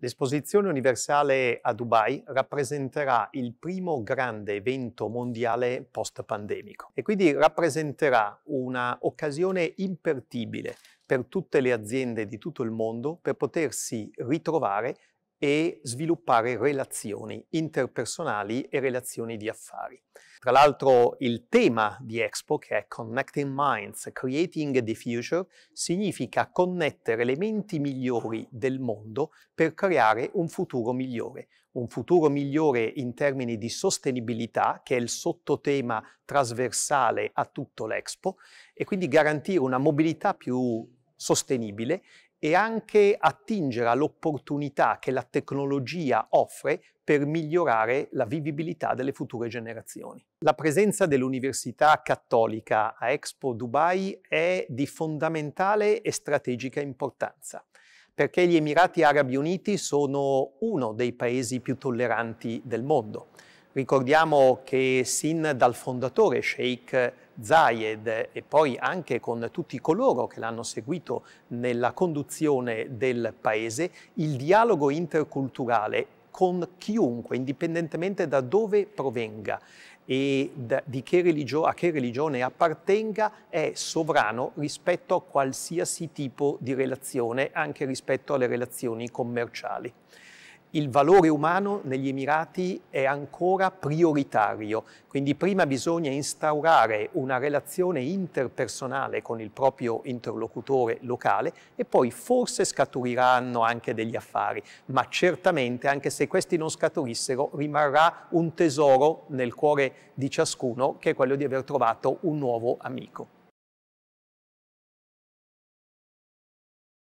L'esposizione universale a Dubai rappresenterà il primo grande evento mondiale post-pandemico e quindi rappresenterà un'occasione impertibile per tutte le aziende di tutto il mondo per potersi ritrovare e sviluppare relazioni interpersonali e relazioni di affari. Tra l'altro il tema di Expo, che è Connecting Minds, Creating the Future, significa connettere le menti migliori del mondo per creare un futuro migliore. Un futuro migliore in termini di sostenibilità, che è il sottotema trasversale a tutto l'Expo, e quindi garantire una mobilità più sostenibile e anche attingere all'opportunità che la tecnologia offre per migliorare la vivibilità delle future generazioni. La presenza dell'Università Cattolica a Expo Dubai è di fondamentale e strategica importanza perché gli Emirati Arabi Uniti sono uno dei paesi più tolleranti del mondo. Ricordiamo che sin dal fondatore Sheikh Zayed e poi anche con tutti coloro che l'hanno seguito nella conduzione del paese, il dialogo interculturale con chiunque, indipendentemente da dove provenga e che religio, a che religione appartenga, è sovrano rispetto a qualsiasi tipo di relazione, anche rispetto alle relazioni commerciali il valore umano negli Emirati è ancora prioritario, quindi prima bisogna instaurare una relazione interpersonale con il proprio interlocutore locale e poi forse scaturiranno anche degli affari, ma certamente anche se questi non scaturissero rimarrà un tesoro nel cuore di ciascuno che è quello di aver trovato un nuovo amico.